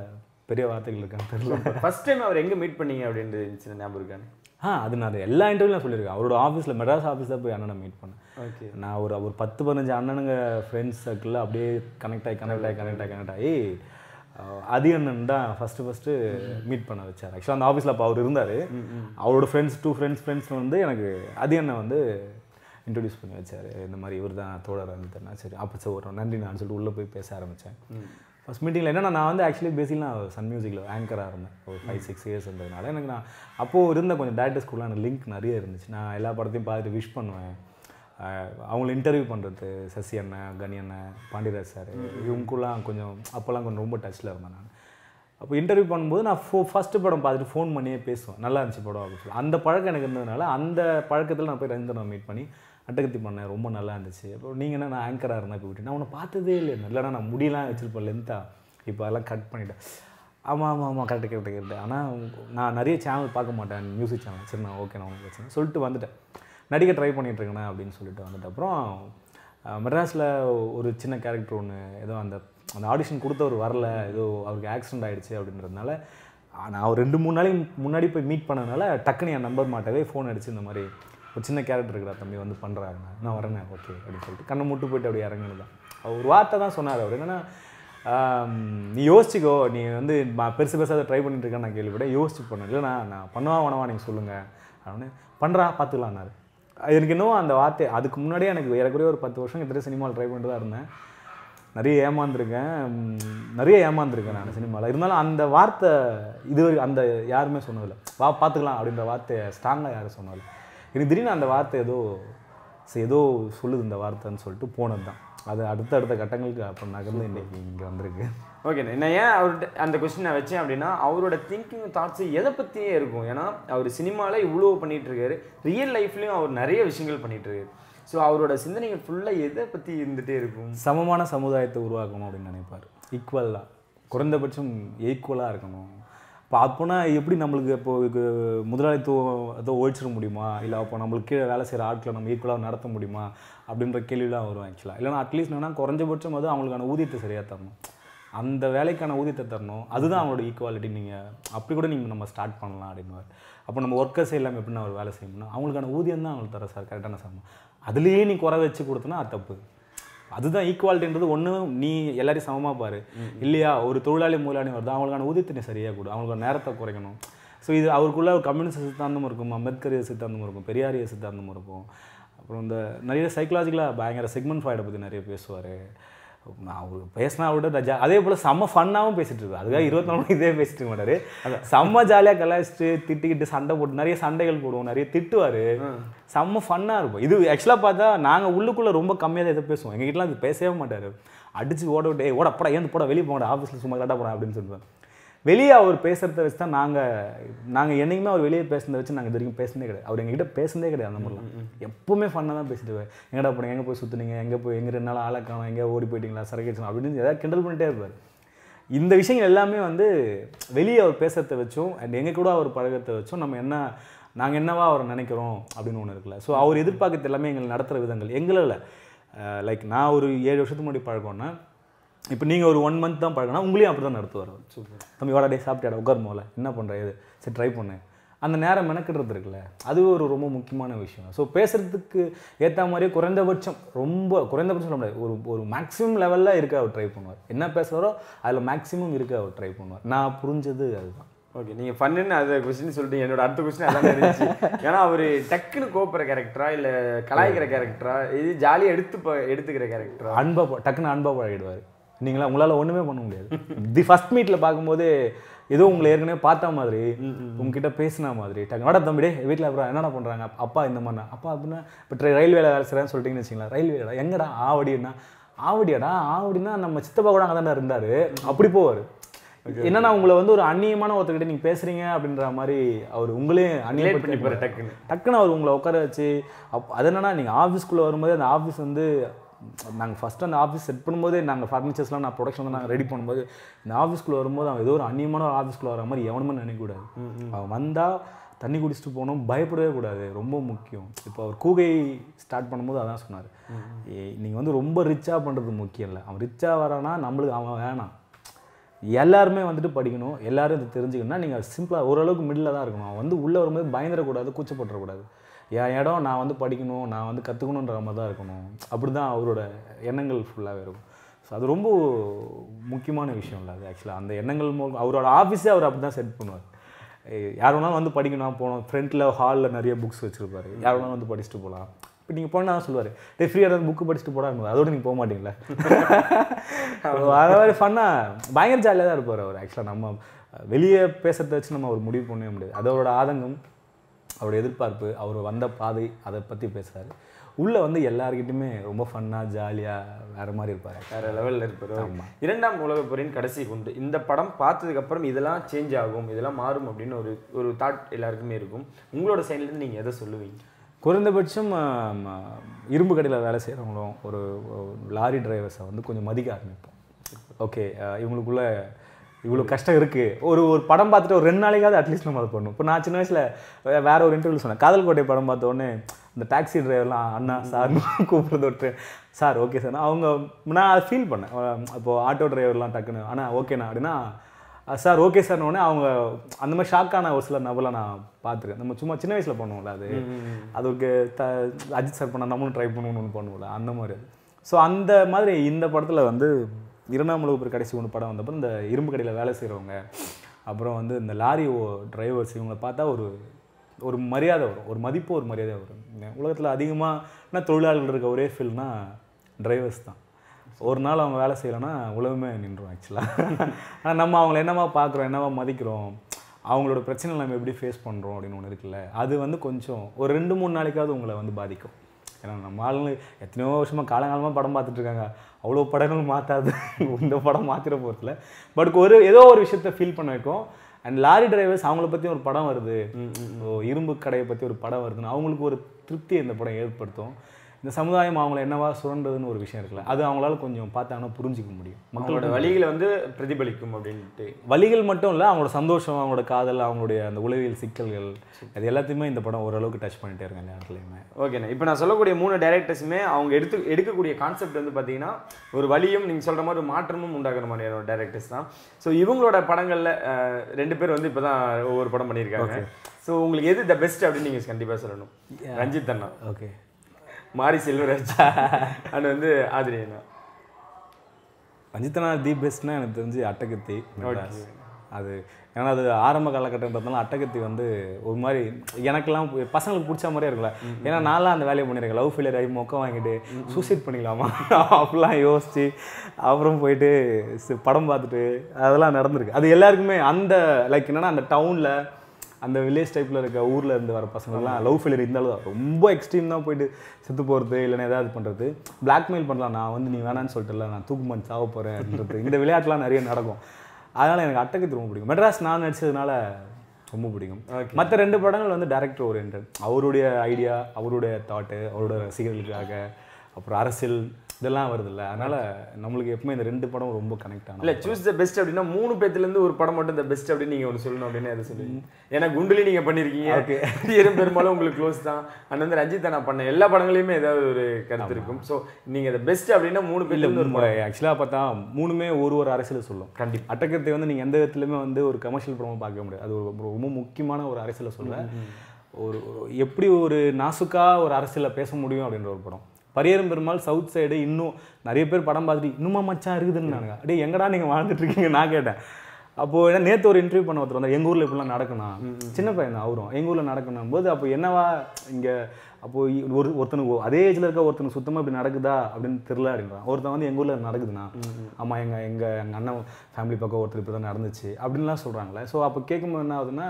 பெரிய வார்த்தைகள் இருக்கான்னு தெரியல ஃபஸ்ட் டைம் அவர் எங்கே மீட் பண்ணீங்க அப்படின்றது சின்ன ஞாபகம் இருக்கானு ஆ அது நான் எல்லா இன்டர்வியூலாம் சொல்லியிருக்கேன் அவரோட ஆஃபீஸில் மெட்ராஸ் ஆஃபீஸில் போய் அண்ணனை மீட் பண்ணேன் ஓகே நான் ஒரு ஒரு பத்து பதினஞ்சு அண்ணனுங்க ஃப்ரெண்ட்ஸ் சர்க்கிளில் அப்படியே கனெக்ட் ஆகி கனெக்ட் ஆகி கனெக்ட் ஆகி கனெக்ட் ஆகி அதியண்ணன் தான் ஃபஸ்ட்டு ஃபஸ்ட்டு மீட் பண்ண வச்சார் ஆக்சுவலாக அந்த ஆஃபீஸில் அப்போ அவர் இருந்தார் அவரோட ஃப்ரெண்ட்ஸ் டூ ஃப்ரெண்ட்ஸ் ஃப்ரெண்ட்ஸ் வந்து எனக்கு அதியண்ணன் வந்து இன்ட்ரடியூஸ் பண்ணி வச்சார் இந்த மாதிரி இவர் தான் தோழர் அந்தனா சரி அப்போ சார் நன்றி நான் சொல்லிட்டு உள்ளே போய் பேச ஆரம்பித்தேன் ஃபஸ்ட் மீட்டிங்கில் என்னென்னா நான் வந்து ஆக்சுவலி பேசிக்கலாம் சன் மியூசிக்கில் ஆங்கராக இருந்தேன் ஒரு ஃபைவ் சிக்ஸ் இயர்ஸ் இருந்ததுனால எனக்கு நான் அப்போது இருந்த கொஞ்சம் டேரக்டர்ஸ் கூடலாம் எனக்கு லிங்க் நிறைய இருந்துச்சு நான் எல்லா படத்தையும் பார்த்துட்டு விஷ் பண்ணுவேன் அவங்கள இன்டர்வியூ பண்ணுறது சசி அண்ணன் கனி அண்ணன் பாண்டியராஜ் சார் இவங்கெல்லாம் கொஞ்சம் அப்போல்லாம் கொஞ்சம் ரொம்ப டச்சில் இருந்தேன் நான் அப்போ இன்டர்வியூ பண்ணும்போது நான் ஃபோ ஃபஸ்ட்டு படம் பார்த்துட்டு ஃபோன் பண்ணியே பேசுவேன் நல்லா இருந்துச்சு படம் அப்படின்னு சொல்லி அந்த பழக்கம் எனக்கு இருந்ததுனால அந்த பழக்கத்தில் நான் போய் ரஞ்சனை மீட் பண்ணி அட்டகத்தி பண்ணேன் ரொம்ப நல்லா இருந்துச்சு அப்புறம் நீங்கள் என்ன நான் ஆங்கராக இருந்தேன் போய்ட்டு நான் உன்னை பார்த்ததே இல்லை இல்லைனா நான் முடியலாம் வச்சுருப்பேன் லென்த்தா இப்போ அதெல்லாம் கட் பண்ணிட்டேன் ஆமாம் ஆமாம் ஆமாம் கரெக்டாக கரெக்டாக கரெக்டாக ஆனால் நான் நிறைய சேனல் பார்க்க மாட்டேன் மியூசிக் சேனல் சரி நான் ஓகே நான் உங்களுக்கு சொல்லிட்டு வந்துட்டேன் நடிக்க ட்ரை பண்ணிகிட்ருக்கேண்ணே அப்படின்னு சொல்லிட்டு வந்துட்டு அப்புறம் மெட்ராஸில் ஒரு சின்ன கேரக்டர் ஒன்று ஏதோ அந்த அந்த ஆடிஷன் கொடுத்தவர் வரல ஏதோ அவருக்கு ஆக்சிடென்ட் ஆகிடுச்சு அப்படின்றதுனால நான் ஒரு ரெண்டு மூணு நாளைக்கு முன்னாடி போய் மீட் பண்ணதுனால டக்குன்னு என் நம்பர் மாட்டவே ஃபோன் அடிச்சு இந்த மாதிரி ஒரு சின்ன கேரக்டர் இருக்கிறா தம்பி வந்து பண்ணுறாங்கண்ணா நான் வரேண்ணே ஓகே அப்படின்னு சொல்லிட்டு கண்ணை மூட்டு போயிட்டு அப்படி இறங்குனது தான் ஒரு வார்த்தை தான் சொன்னார் அவர் என்னென்னா நீ யோசிச்சுக்கோ நீ வந்து பெருசு பெருசாக ட்ரை பண்ணிட்டு இருக்கேன் நான் கேள்விப்பட யோசிச்சு பண்ணேன் இல்லைண்ணா நான் பண்ணுவா வேணவா நீங்கள் சொல்லுங்கள் அப்படின்னு பண்ணுறா பார்த்துக்கலான்னாரு எனக்கு இன்னும் அந்த வார்த்தை அதுக்கு முன்னாடியே எனக்கு ஏறக்குறைய ஒரு பத்து வருஷம் கிட்ட சினிமாவில் ட்ரை பண்ணிட்டு தான் இருந்தேன் நிறைய ஏமாந்துருக்கேன் நிறைய ஏமாந்துருக்கேன் நான் சினிமாவில் இருந்தாலும் அந்த வார்த்தை இது அந்த யாருமே சொன்னதில்லை வா பார்த்துக்கலாம் அப்படின்ற வார்த்தையை ஸ்ட்ராங்காக யாரும் சொன்னதில்லை எனக்கு திடீர்னு அந்த வார்த்தை ஏதோ ஏதோ சொல்லுது இந்த வார்த்தைன்னு சொல்லிட்டு போனது தான் அது அடுத்த அடுத்த கட்டங்களுக்கு அப்புறம் நகர்ந்து இன்றைக்கி இங்கே வந்திருக்கு ஓகே நான் ஏன் அவர்கிட்ட அந்த கொஸ்டின் நான் வச்சேன் அப்படின்னா அவரோட திங்கிங் தாட்ஸு எதை பற்றியே இருக்கும் ஏன்னா அவர் சினிமாவில் இவ்வளோ பண்ணிகிட்ருக்காரு ரியல் லைஃப்லேயும் அவர் நிறைய விஷயங்கள் பண்ணிகிட்ருக்காரு ஸோ அவரோட சிந்தனைகள் ஃபுல்லாக எதை பற்றி இருந்துகிட்டே இருக்கும் சமமான சமுதாயத்தை உருவாக்கணும் அப்படின்னு நினைப்பார் ஈக்குவலாக குறைந்தபட்சம் ஈக்குவலாக இருக்கணும் இப்போ அப்போனா எப்படி நம்மளுக்கு இப்போ முதலாளித்துவம் ஏதோ ஓழிச்சிட முடியுமா இல்லை அப்போ நம்மளுக்கு கீழே வேலை செய்கிற ஆட்களை நம்ம ஈக்குவலாக நடத்த முடியுமா அப்படின்ற கேள்விலாம் வரும் ஆக்சுவலாக இல்லைனா அட்லீஸ்ட் என்னென்னா குறைஞ்சபட்சம் அது அவங்களுக்கான ஊதியத்தை சரியாக தரணும் அந்த வேலைக்கான ஊதியத்தை தரணும் அதுதான் அவங்களோட ஈக்குவாலிட்டி நீங்கள் அப்படி கூட நீங்கள் நம்ம ஸ்டார்ட் பண்ணலாம் அப்படின்னாரு அப்போ நம்ம ஒர்க்கர்ஸ் எல்லாமே எப்படின்னா ஒரு வேலை செய்யணும்னா அவங்களுக்கான ஊதியம் தான் அவங்களுக்கு தர சார் கரெக்டான சார் அதுலேயே நீ குறை வச்சு கொடுத்தனா அது தப்பு அதுதான் ஈக்குவாலிட்டின்றது ஒன்று நீ எல்லாரையும் சமமாக பாரு இல்லையா ஒரு தொழிலாளி முதலாளி வருது அவங்களுக்கான ஊதியத்தை நீ சரியாக கொடு அவங்களுக்கு நேரத்தை குறைக்கணும் ஸோ இது அவருக்குள்ள ஒரு கம்யூனிஸ்ட் சித்தாந்தமும் இருக்கும் அம்பேத்கரிய சித்தாந்தமும் இருக்கும் பெரியாரிய சித்தாந்தமும் இருக்கும் அப்புறம் இந்த நிறைய சைக்கலாஜிக்கலாக பயங்கர செக்மெண்ட் ஃபாய்டை பற்றி நிறைய பேசுவார் அவர் பேசினா விட ரஜா அதே போல் செம்ம ஃபன்னாகவும் பேசிகிட்டு இருப்பார் அதுக்காக இருபத்தி நாலு இதே பேசிட்டு மாட்டார் செம்ம ஜாலியாக கலாய்ச்சிட்டு திட்டிக்கிட்டு சண்டை போட்டு நிறைய சண்டைகள் போடுவோம் நிறைய திட்டுவார் செம்ம ஃபன்னாக இருக்கும் இது ஆக்சுவலாக பார்த்தா நாங்கள் உள்ளுக்குள்ளே ரொம்ப கம்மியாக தான் எதை பேசுவோம் எங்ககிட்டலாம் அது பேசவே மாட்டார் அடிச்சு ஓட விட்டு ஓட போட ஏந்து போட வெளியே போகிறேன் ஆஃபீஸில் சும்மா கரெக்டாக போகிறேன் அப்படின்னு சொல்லுவேன் வெளியே அவர் பேசுகிறத வச்சு தான் நாங்கள் நாங்கள் என்றைக்குமே அவர் வெளியே பேசுனதை வச்சு நாங்கள் இது வரைக்கும் பேசுனதே கிடையாது அவர் எங்ககிட்ட பேசுனதே கிடையாது அந்த மாதிரிலாம் எப்போவுமே ஃபன்னாக தான் பேசிட்டு எங்கடா போனீங்க எங்கே போய் சுற்றுனீங்க எங்கே போய் எங்கே ரெண்டு நாள் ஆளாக்கணும் எங்கே ஓடி போயிட்டீங்களா சரக்கிடுச்சு அப்படின்னு எதாவது கிண்டல் பண்ணிட்டே இருப்பார் இந்த விஷயங்கள் எல்லாமே வந்து வெளியே அவர் பேசுறத வச்சும் அண்ட் எங்கள் கூட அவர் பழகத்தை வச்சும் நம்ம என்ன நாங்கள் என்னவா அவரை நினைக்கிறோம் அப்படின்னு ஒன்று இருக்குல்ல ஸோ அவர் எதிர்பார்க்கறது எல்லாமே எங்களை நடத்துகிற விதங்கள் எங்களில் லைக் நான் ஒரு ஏழு வருஷத்துக்கு முன்னாடி பழக்கம்னா இப்போ நீங்கள் ஒரு ஒன் மந்த் தான் பழகினா உங்களையும் அப்படி தான் நடத்துவார் தம்பி வாடா டே சாப்பிட்டாடா உட்கார் மோல என்ன பண்ணுற இது சரி ட்ரை பண்ணு அந்த நேரம் மெனக்கிடுறது இருக்குல்ல அது ஒரு ரொம்ப முக்கியமான விஷயம் ஸோ பேசுகிறதுக்கு ஏற்ற மாதிரியே குறைந்தபட்சம் ரொம்ப குறைந்தபட்சம் சொல்ல முடியாது ஒரு ஒரு மேக்ஸிமம் லெவலில் இருக்க அவர் ட்ரை பண்ணுவார் என்ன பேசுகிறாரோ அதில் மேக்ஸிமம் இருக்க அவர் ட்ரை பண்ணுவார் நான் புரிஞ்சது அதுதான் ஓகே நீங்கள் ஃபன்னுன்னு அது கொஸ்டின் சொல்லிட்டு என்னோட அடுத்த கொஸ்டின் அதான் இருந்துச்சு [laughs] ஏன்னா அவர் டக்குன்னு கோப்புற கேரக்டரா இல்லை கலாய்க்கிற கேரக்டரா இது ஜாலியாக எடுத்து எடுத்துக்கிற கேரக்டரா அன்பா டக்குன்னு அன்பா பழகிடுவார் நீங்களா உங்களால் ஒன்றுமே பண்ண முடியாது தி ஃபஸ்ட் மீட்டில் பார்க்கும்போது ஏதோ உங்களை ஏற்கனவே பார்த்த மாதிரி உங்ககிட்ட பேசின மாதிரி டக்கு வாடா தம்பிடே வீட்டில் அப்புறம் என்னடா பண்ணுறாங்க அப்பா இந்த மாதிரினா அப்பா அப்படின்னா இப்போ ரயில்வேல வேலை செய்கிறேன்னு சொல்லிட்டீங்கன்னு வச்சிங்களா ரயில்வேடா எங்கடா ஆவடினா ஆவடியாடா ஆவடினா நம்ம சித்தப்பா கூட அங்கே தானே இருந்தார் அப்படி போவார் என்னன்னா உங்களை வந்து ஒரு அந்நியமான ஒருத்தர்கிட்ட நீங்கள் பேசுகிறீங்க அப்படின்ற மாதிரி அவர் உங்களையும் அந்நிய டக்குன்னு டக்குன்னு அவர் உங்களை உட்கார வச்சு அப் அது என்னன்னா நீங்கள் ஆஃபீஸ்க்குள்ளே வரும்போது அந்த ஆஃபீஸ் வந்து நாங்கள் ஃபஸ்ட்டு அந்த ஆஃபீஸ் செட் பண்ணும்போது நாங்கள் ஃபர்னிச்சர்ஸ்லாம் நான் ப்ரொடக்ஷன் நாங்கள் ரெடி பண்ணும்போது இந்த ஆஃபீஸ்க்குள்ளே வரும்போது அவன் ஏதோ ஒரு அந்நியமான ஒரு ஆஃபீஸ்க்குள்ளே வர மாதிரி எவனுமே நினைக்கக்கூடாது அவன் வந்தால் தண்ணி குடிச்சிட்டு போனோம் பயப்படவே கூடாது ரொம்ப முக்கியம் இப்போ அவர் கூகை ஸ்டார்ட் பண்ணும்போது அதான் சொன்னார் நீங்கள் வந்து ரொம்ப ரிச்சாக பண்ணுறது முக்கியம் இல்லை அவன் ரிச்சாக வரானா நம்மளுக்கு அவன் வேணாம் எல்லாருமே வந்துட்டு படிக்கணும் எல்லாரும் இதை தெரிஞ்சுக்கணும்னா நீங்கள் சிம்பிளாக ஓரளவுக்கு மிடில் தான் இருக்கணும் அவன் வந்து உள்ளே வரும்போது பயந்துடக்கூடாது கூச்சப்பட்டுறக்கூடாது என் இடம் நான் வந்து படிக்கணும் நான் வந்து கற்றுக்கணுன்ற மாதிரி தான் இருக்கணும் அப்படி தான் அவரோட எண்ணங்கள் ஃபுல்லாகவே இருக்கும் ஸோ அது ரொம்ப முக்கியமான விஷயம் இல்லை அது ஆக்சுவலாக அந்த எண்ணங்கள் மூலம் அவரோட ஆஃபீஸே அவர் அப்படி தான் செட் பண்ணுவார் யார் வேணாலும் வந்து படிக்கணும் போகணும் ஃப்ரண்ட்டில் ஹாலில் நிறைய புக்ஸ் வச்சுருப்பார் யார் வேணாலும் வந்து படிச்சுட்டு போகலாம் இப்போ நீங்கள் போனால் சொல்லுவார் டே ஃப்ரீயாக இருந்தால் புக்கு படிச்சுட்டு போடாங்க அதோடு நீங்கள் போக மாட்டீங்களா [laughs] அது மாதிரி ஃபன்னாக பயங்கர ஜாலியாக தான் இருப்பார் அவர் ஆக்சுவலாக நம்ம வெளியே பேசுகிறத வச்சு நம்ம அவர் முடிவு பண்ணவே முடியாது அதோட ஆதங்கம் அவருடைய எதிர்பார்ப்பு அவர் வந்த பாதை அதை பற்றி பேசுகிறார் உள்ளே வந்து எல்லாருக்கிட்டையுமே ரொம்ப ஃபன்னாக ஜாலியாக வேறு மாதிரி இருப்பார் வேறு லெவலில் இருப்பார் ஆமாம் இரண்டாம் உலக போரின் கடைசி குண்டு இந்த படம் பார்த்ததுக்கப்புறம் இதெல்லாம் சேஞ்ச் ஆகும் இதெல்லாம் மாறும் அப்படின்னு ஒரு ஒரு தாட் எல்லாருக்குமே இருக்கும் உங்களோட சைட்லேருந்து நீங்கள் எதை சொல்லுவீங்க குறைந்தபட்சம் இரும்பு கடையில் வேலை செய்கிறவங்களும் ஒரு லாரி டிரைவர்ஸை வந்து கொஞ்சம் மதிக்க ஆரம்பிப்போம் ஓகே இவங்களுக்குள்ள இவ்வளோ கஷ்டம் இருக்குது ஒரு ஒரு படம் பார்த்துட்டு ஒரு ரெண்டு நாளைக்காவது அட்லீஸ்ட் நம்ம அதை பண்ணணும் இப்போ நான் சின்ன வயசில் வேற ஒரு இன்டர்வியூ சொன்னேன் காதல் கோட்டை படம் பார்த்தோன்னே இந்த டாக்ஸி டிரைவர்லாம் அண்ணா சார்னு [laughs] கூப்பிட்றது ஒரு சார் ஓகே சார் அவங்க நான் அதை ஃபீல் பண்ணேன் இப்போது ஆட்டோ டிரைவர்லாம் டக்குன்னு ஆனால் ஓகேண்ணா அப்படின்னா சார் ஓகே உடனே அவங்க அந்த மாதிரி ஷாக்கான ஒரு சில நபலாம் நான் பார்த்துருக்கேன் நம்ம சும்மா சின்ன வயசில் பண்ணுவோம்ல அது அதுக்கு த அஜித் சார் பண்ணால் நம்மளும் ட்ரை பண்ணணும்னு பண்ணுவோம்ல அந்த மாதிரி ஸோ அந்த மாதிரி இந்த படத்தில் வந்து இரண்டாம் ஒரு கடைசி ஒன்று படம் வந்தப்போ இந்த இரும்பு கடையில் வேலை செய்கிறவங்க அப்புறம் வந்து இந்த லாரி ஓ டிரைவர்ஸ் இவங்களை பார்த்தா ஒரு ஒரு மரியாதை வரும் ஒரு மதிப்பு ஒரு மரியாதை வரும் உலகத்தில் அதிகமாக என்ன தொழிலாளர்கள் இருக்க ஒரே ஃபீல்னால் டிரைவர்ஸ் தான் ஒரு நாள் அவங்க வேலை செய்யலைன்னா உலகமே நின்றோம் ஆக்சுவலாக ஆனால் நம்ம அவங்கள என்னவா பார்க்குறோம் என்னவா மதிக்கிறோம் அவங்களோட பிரச்சனை நம்ம எப்படி ஃபேஸ் பண்ணுறோம் அப்படின்னு ஒன்று இருக்குல்ல அது வந்து கொஞ்சம் ஒரு ரெண்டு மூணு நாளைக்காவது உங்களை வந்து பாதிக்கும் ஏன்னா நம்ம ஆளுங்க எத்தனையோ வருஷமாக காலங்காலமாக படம் பார்த்துட்ருக்காங்க அவ்வளோ படங்கள் மாற்றாது இந்த படம் மாற்றிட போகிறதுல பட் ஒரு ஏதோ ஒரு விஷயத்த ஃபீல் பண்ண வைக்கும் அண்ட் லாரி டிரைவர்ஸ் அவங்கள பற்றி ஒரு படம் வருது இரும்பு கடையை பற்றி ஒரு படம் வருதுன்னு அவங்களுக்கு ஒரு திருப்தி இந்த படம் ஏற்படுத்தும் இந்த சமுதாயம் அவங்கள என்னவா சுரண்டதுன்னு ஒரு விஷயம் இருக்குல்ல அது அவங்களால கொஞ்சம் பார்த்தாங்க புரிஞ்சிக்க முடியும் மக்களோட வழிகளை வந்து பிரதிபலிக்கும் அப்படின்ட்டு வழிகள் மட்டும் இல்லை அவங்களோட சந்தோஷம் அவங்களோட காதல் அவங்களுடைய அந்த உளவியல் சிக்கல்கள் அது எல்லாத்தையுமே இந்த படம் ஓரளவுக்கு டச் பண்ணிட்டே இருக்காங்க எல்லாத்துலேயுமே ஓகேண்ணா இப்போ நான் சொல்லக்கூடிய மூணு டேரக்டர்ஸுமே அவங்க எடுத்து எடுக்கக்கூடிய கான்செப்ட் வந்து பார்த்தீங்கன்னா ஒரு வழியும் நீங்கள் சொல்கிற மாதிரி மாற்றமும் உண்டாகிற மாதிரியான டேரக்டர்ஸ் தான் ஸோ இவங்களோட படங்களில் ரெண்டு பேர் வந்து இப்போ தான் ஒவ்வொரு படம் பண்ணியிருக்காங்க ஸோ உங்களுக்கு எது த பெஸ்ட் அப்படின்னு நீங்கள் கண்டிப்பாக சொல்லணும் ரஞ்சித் அண்ணா ஓகே மாரி செல்வராஜா அண்ட் வந்து ஆதிரியனா ரஞ்சித்தனா தி பெஸ்ட்னா எனக்கு தெரிஞ்சு அட்டகத்தி அது ஏன்னா அது ஆரம்ப பார்த்தாலும் அட்டகத்தி வந்து ஒரு மாதிரி எனக்கெல்லாம் பசங்களுக்கு பிடிச்ச மாதிரியே இருக்கல ஏன்னா நான்லாம் அந்த வேலையை பண்ணியிருக்கேன் லவ் ஃபெயிலியர் ஆகி மொக்கம் வாங்கிட்டு சூசைட் பண்ணிக்கலாமா அப்படிலாம் யோசித்து அப்புறம் போயிட்டு படம் பார்த்துட்டு அதெல்லாம் நடந்திருக்கு அது எல்லாருக்குமே அந்த லைக் என்னென்னா அந்த டவுனில் அந்த வில்லேஜ் டைப்பில் இருக்க ஊரில் இருந்து வர பசங்கள்லாம் லவ் ஃபெயிலியர் இருந்தாலும் ரொம்ப எக்ஸ்ட்ரீம் தான் போயிட்டு செத்து போகிறது இல்லைன்னா ஏதாவது பண்ணுறது பிளாக்மெயில் பண்ணலாம் நான் வந்து நீ வேணான்னு சொல்லிட்டுல நான் தூக்கு மண் சாக போகிறேன் இந்த விளையாட்டுலாம் நிறைய நடக்கும் அதனால் எனக்கு அட்டக்கு ரொம்ப பிடிக்கும் மெட்ராஸ் நான் நடிச்சதுனால ரொம்ப பிடிக்கும் மற்ற ரெண்டு படங்கள் வந்து டேரக்டர் ஓரியன்ட் அவருடைய ஐடியா அவருடைய தாட்டு அவரோட ரசிகர்களுக்காக அப்புறம் அரசியல் இதெல்லாம் இல்லை அதனால் நம்மளுக்கு எப்பவுமே இந்த ரெண்டு படம் ரொம்ப கனெக்ட் ஆகும் இல்லை சூஸ் த பெஸ்ட் அப்படின்னா மூணு பேத்துலேருந்து ஒரு படம் மட்டும் இந்த பெஸ்ட் அப்படின்னு நீங்கள் ஒன்று சொல்லணும் அப்படின்னு அதை சொல்லுங்க ஏன்னா குண்டுலி நீங்கள் பண்ணியிருக்கீங்க ஓகே பெரும்பாலும் உங்களுக்கு க்ளோஸ் தான் அண்ட் வந்து ரஞ்சித் நான் பண்ண எல்லா படங்களையுமே ஏதாவது ஒரு கருத்து இருக்கும் ஸோ நீங்கள் இதை பெஸ்ட் அப்படின்னா மூணு பேர்லேருந்து ஒரு ஆக்சுவலாக பார்த்தா மூணுமே ஒரு ஒரு அரசியல் சொல்லும் கண்டிப்பாக அட்டக்கத்தை வந்து நீங்கள் எந்த விதத்துலையுமே வந்து ஒரு கமர்ஷியல் படமும் பார்க்க முடியாது அது ஒரு ரொம்ப முக்கியமான ஒரு அரசியலை சொல்லுவேன் ஒரு எப்படி ஒரு நாசுக்காக ஒரு அரசியலில் பேச முடியும் அப்படின்ற ஒரு படம் பரியரும் பெருமாள் சவுத் சைடு இன்னும் நிறைய பேர் படம் பார்த்துட்டு இன்னுமா மச்சான் நாங்கள் அப்படியே எங்கடா நீங்கள் வாழ்ந்துட்டு இருக்கீங்க நான் கேட்டேன் அப்போது என்ன நேற்று ஒரு இன்டர்வியூ பண்ண ஒருத்தர் வந்தார் எங்கள் ஊரில் இப்படிலாம் நடக்கணும் சின்ன பையன் தான் அவரும் எங்கள் ஊரில் நடக்கணும் போது அப்போ என்னவா இங்கே அப்போது ஒரு ஒருத்தனுக்கு அதே ஏஜில் இருக்க ஒருத்தனுக்கு சுத்தமாக இப்படி நடக்குதா அப்படின்னு தெரில அப்படின்றான் ஒருத்தன் வந்து எங்கள் ஊரில் நடக்குதுண்ணா ஆமாம் எங்கள் எங்கள் எங்கள் அண்ணன் ஃபேமிலி பக்கம் ஒருத்தர் இப்படி தான் நடந்துச்சு அப்படின்லாம் சொல்கிறாங்களே ஸோ அப்போ கேட்கும்போது என்ன ஆகுதுன்னா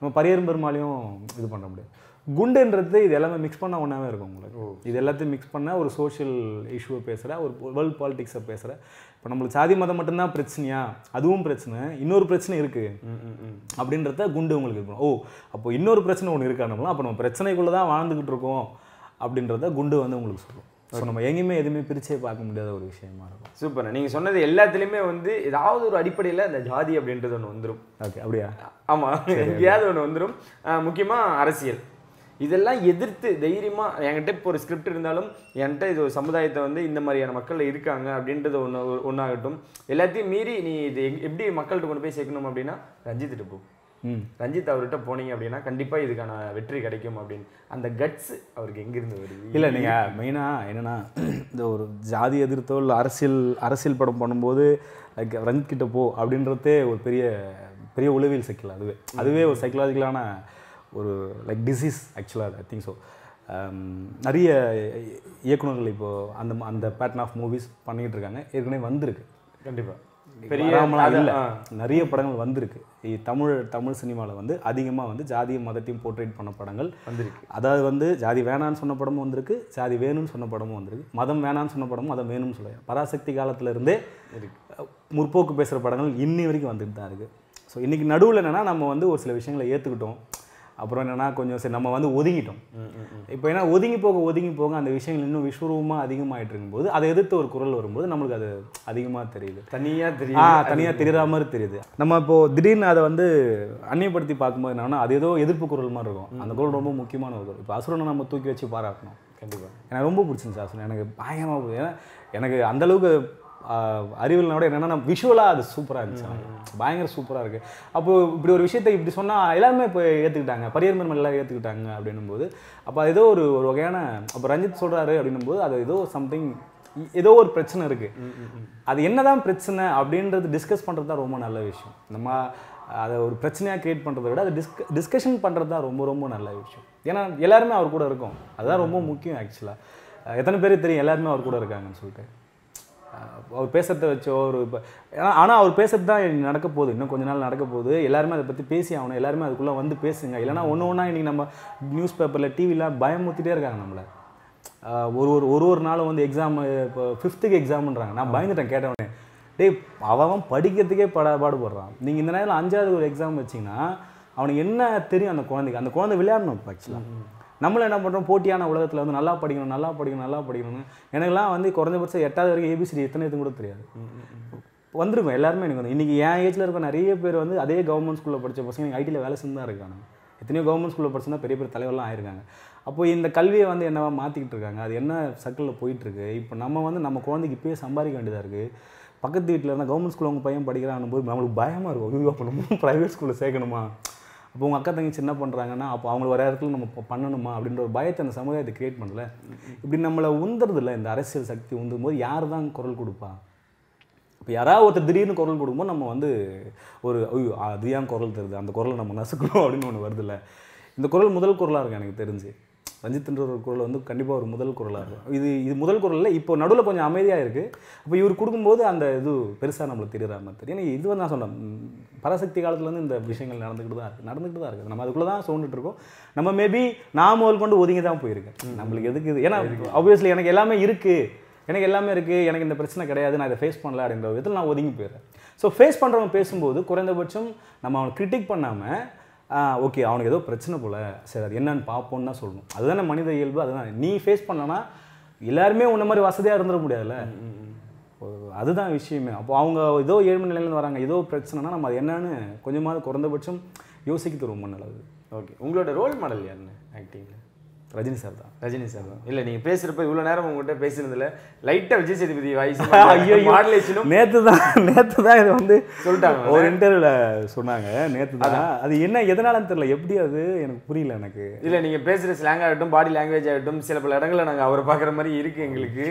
நம்ம பரியரும் பெருமாளையும் இது பண்ண முடியும் குண்டுன்றது இது எல்லாமே மிக்ஸ் பண்ண ஒன்றாவே இருக்கும் உங்களுக்கு இது எல்லாத்தையும் மிக்ஸ் பண்ண ஒரு சோஷியல் இஷ்யூவை பேசுகிற ஒரு வேர்ல்டு பாலிடிக்ஸை பேசுகிற இப்போ நம்மளுக்கு சாதி மதம் மட்டும்தான் பிரச்சனையா அதுவும் பிரச்சனை இன்னொரு பிரச்சனை இருக்குது அப்படின்றத குண்டு உங்களுக்கு இருக்கணும் ஓ அப்போ இன்னொரு பிரச்சனை ஒன்று இருக்கானுங்களா அப்போ நம்ம பிரச்சனைக்குள்ளே தான் வாழ்ந்துகிட்டு இருக்கோம் அப்படின்றத குண்டு வந்து உங்களுக்கு சொல்லும் ஸோ நம்ம எங்கேயுமே எதுவுமே பிரிச்சே பார்க்க முடியாத ஒரு விஷயமா இருக்கும் சூப்பர் நீங்கள் சொன்னது எல்லாத்துலேயுமே வந்து ஏதாவது ஒரு அடிப்படையில் அந்த ஜாதி அப்படின்றது ஒன்று வந்துடும் ஓகே அப்படியா ஆமாம் எங்கேயாவது ஒன்று வந்துடும் முக்கியமாக அரசியல் இதெல்லாம் எதிர்த்து தைரியமாக என்கிட்ட இப்போ ஒரு ஸ்கிரிப்ட் இருந்தாலும் என்கிட்ட இது ஒரு சமுதாயத்தை வந்து இந்த மாதிரியான மக்கள் இருக்காங்க அப்படின்றது ஒன்று ஒன்றாகட்டும் எல்லாத்தையும் மீறி நீ இது எப்படி மக்கள்கிட்ட கொண்டு போய் சேர்க்கணும் அப்படின்னா ரஞ்சித்துட்டு போ ரஞ்சித் அவர்கிட்ட போனீங்க அப்படின்னா கண்டிப்பாக இதுக்கான வெற்றி கிடைக்கும் அப்படின்னு அந்த கட்ஸ் அவருக்கு எங்கேருந்து வருது இல்லை நீங்கள் மெயினாக என்னென்னா இந்த ஒரு ஜாதி எதிர்த்தோ இல்லை அரசியல் அரசியல் படம் பண்ணும்போது லைக் ரஞ்சித் கிட்ட போ அப்படின்றதே ஒரு பெரிய பெரிய உளவியல் சைக்கிள் அதுவே அதுவே ஒரு சைக்கலாஜிக்கலான ஒரு லைக் டிசீஸ் ஆக்சுவலாக ஐ திங்க் ஸோ நிறைய இயக்குநர்கள் இப்போது அந்த அந்த பேட்டர்ன் ஆஃப் மூவிஸ் பண்ணிகிட்டு இருக்காங்க ஏற்கனவே வந்திருக்கு கண்டிப்பாக பெரிய இல்லை நிறைய படங்கள் வந்திருக்கு தமிழ் தமிழ் சினிமாவில் வந்து அதிகமாக வந்து ஜாதி மதத்தையும் போர்ட்ரேட் பண்ண படங்கள் வந்திருக்கு அதாவது வந்து ஜாதி வேணான்னு சொன்ன படமும் வந்திருக்கு ஜாதி வேணும்னு சொன்ன படமும் வந்திருக்கு மதம் வேணான்னு சொன்ன படமும் மதம் வேணும்னு சொல்லுவேன் பராசக்தி காலத்திலேருந்தே முற்போக்கு பேசுகிற படங்கள் இன்னி வரைக்கும் வந்துட்டு தான் இருக்குது ஸோ இன்றைக்கி நடுவில் என்னென்னா நம்ம வந்து ஒரு சில விஷயங்களை ஏற்றுக்கிட்டோம் அப்புறம் என்னென்னா கொஞ்சம் சரி நம்ம வந்து ஒதுங்கிட்டோம் இப்போ ஏன்னா ஒதுங்கி போக ஒதுங்கி போக அந்த விஷயங்கள் இன்னும் விஸ்வரூபமாக அதிகமாகிட்டு இருக்கும்போது அதை எதிர்த்து ஒரு குரல் வரும்போது நம்மளுக்கு அது அதிகமாக தெரியுது தனியாக தெரியும் ஆ தனியாக தெரியுற மாதிரி தெரியுது நம்ம இப்போது திடீர்னு அதை வந்து அந்நியப்படுத்தி பார்க்கும்போது என்னென்னா அது ஏதோ எதிர்ப்பு குரல் மாதிரி இருக்கும் அந்த குரல் ரொம்ப முக்கியமான ஒரு இப்போ அசுரனை நம்ம தூக்கி வச்சு பாராட்டணும் கண்டிப்பாக எனக்கு ரொம்ப பிடிச்சிருந்துச்சு அசுரன் எனக்கு பயங்கரமாக எனக்கு அந்தளவுக்கு அறிவியல் விட என்னென்னா விஷுவலாக அது சூப்பராக இருந்துச்சு பயங்கர சூப்பராக இருக்குது அப்போது இப்படி ஒரு விஷயத்தை இப்படி சொன்னால் எல்லாமே இப்போ ஏற்றுக்கிட்டாங்க பரியர்மன் எல்லாம் ஏற்றுக்கிட்டாங்க அப்படின்னும் போது அப்போ ஏதோ ஒரு ஒரு வகையான அப்போ ரஞ்சித் சொல்கிறாரு அப்படின்னும் போது அது ஏதோ சம்திங் ஏதோ ஒரு பிரச்சனை இருக்குது அது என்னதான் பிரச்சனை அப்படின்றது டிஸ்கஸ் பண்ணுறது தான் ரொம்ப நல்ல விஷயம் நம்ம அதை ஒரு பிரச்சனையாக க்ரியேட் பண்ணுறத விட அதை டிஸ்க டிஸ்கஷன் பண்ணுறது தான் ரொம்ப ரொம்ப நல்ல விஷயம் ஏன்னா எல்லாருமே அவர் கூட இருக்கும் அதுதான் ரொம்ப முக்கியம் ஆக்சுவலாக எத்தனை பேர் தெரியும் எல்லாருமே அவர் கூட இருக்காங்கன்னு சொல்லிட்டு அவர் பேசுறத வச்சோ ஒரு இப்போ ஏன்னா ஆனால் அவர் பேசுறது தான் நடக்க போகுது இன்னும் கொஞ்ச நாள் நடக்க போகுது எல்லாருமே அதை பற்றி பேசி ஆகணும் எல்லாருமே அதுக்குள்ளே வந்து பேசுங்க இல்லைனா ஒன்று ஒன்றா இன்றைக்கி நம்ம நியூஸ் பேப்பரில் டிவிலாம் பயமுத்திட்டே இருக்காங்க நம்மளை ஒரு ஒரு ஒரு ஒரு நாளும் வந்து எக்ஸாம் இப்போ ஃபிஃப்த்துக்கு எக்ஸாம்ன்றாங்க நான் பயந்துட்டேன் கேட்டவனே டேய் அவன் படிக்கிறதுக்கே பட பாடுபடுறான் நீங்கள் இந்த நேரத்தில் அஞ்சாவது ஒரு எக்ஸாம் வச்சிங்கன்னா அவனுக்கு என்ன தெரியும் அந்த குழந்தைக்கு அந்த குழந்தை விளையாடணும் இப்போ ஆக்சுவலாக நம்மளும் என்ன பண்ணுறோம் போட்டியான உலகத்தில் வந்து நல்லா படிக்கணும் நல்லா படிக்கணும் நல்லா படிக்கணும்னு எனக்குலாம் வந்து குறைஞ்சபட்சம் எட்டாவது வரைக்கும் ஏபிசிடி எத்தனை எதுவும் கூட தெரியாது வந்திருக்கும் எல்லாருமே எனக்கு வந்து இன்றைக்கி என் ஏஜில் இருக்க நிறைய பேர் வந்து அதே கவர்மெண்ட் ஸ்கூலில் படித்த பசங்க எனக்கு ஐடியில் வேலை செஞ்சு தான் இருக்காங்க எத்தனையோ கவர்மெண்ட் ஸ்கூலில் படிச்சுனா பெரிய பெரிய தலைவர்லாம் ஆயிருக்காங்க அப்போ இந்த கல்வியை வந்து என்னவா மாற்றிக்கிட்டு இருக்காங்க அது என்ன சர்க்கிளில் போயிட்டுருக்கு இப்போ நம்ம வந்து நம்ம குழந்தைக்கு இப்போயே சம்பாதிக்க வேண்டியதாக இருக்குது பக்கத்து வீட்டில் இருந்தால் கவர்மெண்ட் ஸ்கூலில் உங்கள் பையன் படிக்கிறான் போது நம்மளுக்கு பயமாக இருக்கும் ஐயோ அப்போ நம்ம ப்ரைவேட் ஸ்கூலில் சேர்க்கணுமா அப்போ உங்கள் அக்கா தங்கச்சி என்ன பண்ணுறாங்கன்னா அப்போ அவங்கள வர இடத்துல நம்ம பண்ணணுமா அப்படின்ற ஒரு பயத்தை அந்த சமுதாயத்தை கிரியேட் பண்ணல இப்படி நம்மளை உந்துறதில்ல இந்த அரசியல் சக்தி உந்தும் போது யார் தான் குரல் கொடுப்பா இப்போ யாராவது ஒருத்தர் திடீர்னு குரல் கொடுக்கும்போது நம்ம வந்து ஒரு ஐயோ அது ஏன் குரல் தருது அந்த குரலை நம்ம நசுக்கணும் அப்படின்னு ஒன்று வருதுல்ல இந்த குரல் முதல் குரலாக இருக்கும் எனக்கு தெரிஞ்சு ரஞ்சித்ன்ற ஒரு குரல் வந்து கண்டிப்பாக ஒரு முதல் குரலாக இருக்கும் இது இது முதல் குரலில் இப்போ நடுவில் கொஞ்சம் அமைதியாக இருக்குது அப்போ இவர் கொடுக்கும்போது அந்த இது பெருசாக நம்மளுக்கு தெரியுற மாதிரி தெரியும் ஏன்னா இது வந்து நான் சொன்னேன் பரசக்தி காலத்துலேருந்து இந்த விஷயங்கள் நடந்துக்கிட்டு தான் இருக்குது நடந்துக்கிட்டு தான் இருக்குது நம்ம அதுக்குள்ளே தான் சோண்டுட்டு இருக்கோம் நம்ம மேபி நான் முதல் கொண்டு ஒதுங்கி தான் போயிருக்கேன் நம்மளுக்கு எதுக்கு இது ஏன்னா ஆப்வியஸ்லி எனக்கு எல்லாமே இருக்குது எனக்கு எல்லாமே இருக்குது எனக்கு இந்த பிரச்சனை கிடையாது நான் இதை ஃபேஸ் பண்ணல அப்படின்ற விதத்தில் நான் ஒதுங்கி போயிடுறேன் ஸோ ஃபேஸ் பண்ணுறவங்க பேசும்போது குறைந்தபட்சம் நம்ம அவனை கிரிட்டிக் பண்ணாமல் ஓகே அவனுக்கு ஏதோ பிரச்சனை போல் சரி அது என்னன்னு பார்ப்போன்னு தான் சொல்லணும் அதுதானே மனித இயல்பு அதுதான் நீ ஃபேஸ் பண்ணனா எல்லாருமே உன்ன மாதிரி வசதியாக இருந்துட முடியாதுல்ல அதுதான் விஷயமே அப்போ அவங்க ஏதோ ஏழ்மை நிலையிலேருந்து வராங்க ஏதோ பிரச்சனைனா நம்ம அது என்னன்னு கொஞ்சமாவது குறைந்தபட்சம் யோசிக்கிறது ரொம்ப நல்லது ஓகே உங்களோட ரோல் மாடல் யாருன்னு ஆக்டிங்கில் ரஜினி சார் தான் ரஜினி சார் தான் இல்லை நீங்கள் பேசுகிறப்ப இவ்வளோ நேரம் உங்கள்கிட்ட பேசினதில் லைட்டாக விஜய் சேதுபதி வாய்ஸ் ஐயோ மாடலேஷனும் நேற்று தான் நேற்று தான் இதை வந்து சொல்லிட்டாங்க ஒரு இன்டர்வியூவில் சொன்னாங்க நேற்று தான் அது என்ன எதனாலன்னு தெரியல எப்படி அது எனக்கு புரியல எனக்கு இல்லை நீங்கள் பேசுகிற ஸ்லாங் ஆகட்டும் பாடி லாங்குவேஜ் ஆகட்டும் சில பல இடங்களில் நாங்கள் அவரை பார்க்குற மாதிரி இருக்குது எங்களுக்கு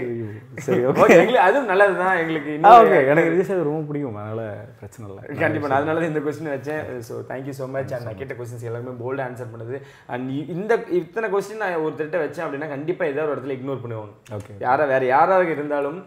சரி ஓகே எங்களுக்கு அதுவும் நல்லது தான் எங்களுக்கு ஓகே எனக்கு விஜய் சேது ரொம்ப பிடிக்கும் அதனால் பிரச்சனை இல்லை கண்டிப்பாக நான் அதனால தான் இந்த கொஸ்டின் வச்சேன் so thank you so much and நான் கேட்ட கொஸ்டின்ஸ் எல்லாருமே போல்டு ஆன்சர் பண்ணுது அண்ட் இந்த இத்தனை கொஸ்டின் நான் ஒரு வச்சேன் அப்படின்னா கண்டிப்பாக ஏதாவது ஒரு இடத்துல இக்னோர் பண்ணுவாங்க ஓகே யாரா வேறு யாராவது இருந்தாலும்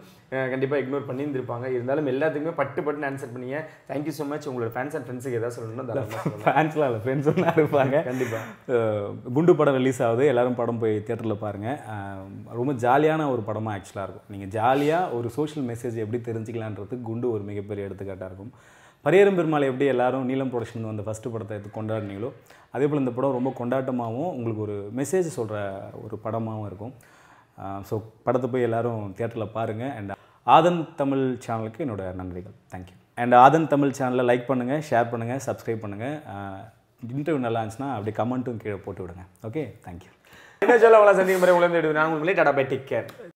கண்டிப்பாக இக்னோர் பண்ணியிருந்திருப்பாங்க இருந்தாலும் எல்லாத்துக்குமே பட்டு பட்டுன்னு ஆன்சர் பண்ணீங்க தேங்க்யூ ஸோ மச் உங்களோட ஃபேன்ஸ் அண்ட் ஃப்ரெண்ட்ஸுக்கு எதாவது சொல்லணும்னா ஃபேன்ஸ்லாம் இல்லை ஃப்ரெண்ட்ஸும் இருப்பாங்க கண்டிப்பாக குண்டு படம் ரிலீஸ் ஆகுது எல்லோரும் படம் போய் தேட்டரில் பாருங்கள் ரொம்ப ஜாலியான ஒரு படமாக ஆக்சுவலாக இருக்கும் நீங்கள் ஜாலியாக ஒரு சோஷியல் மெசேஜ் எப்படி தெரிஞ்சுக்கலான்றது குண்டு ஒரு மிகப்பெரிய எடுத்துக்காட்டாக இருக்கும் பரியரும் பெருமாள் எப்படி எல்லாரும் நீலம் ப்ரொடக்ஷன் வந்து ஃபஸ்ட்டு படத்தை எடுத்து கொண்டாடினீங்களோ அதே போல் இந்த படம் ரொம்ப கொண்டாட்டமாகவும் உங்களுக்கு ஒரு மெசேஜ் சொல்கிற ஒரு படமாகவும் இருக்கும் ஸோ படத்தை போய் எல்லோரும் தியேட்டரில் பாருங்கள் அண்ட் ஆதன் தமிழ் சேனலுக்கு என்னோடய நன்றிகள் தேங்க்யூ அண்ட் ஆதன் தமிழ் சேனலை லைக் பண்ணுங்கள் ஷேர் பண்ணுங்கள் சப்ஸ்கிரைப் பண்ணுங்கள் இன்டர்வியூ நல்லா இருந்துச்சுன்னா அப்படியே கமெண்ட்டும் கீழே போட்டு விடுங்க ஓகே தேங்க்யூ என்ன சொல்ல வளர்ச்சி முறை உங்களுக்கு டாடா பை டேக் கேர்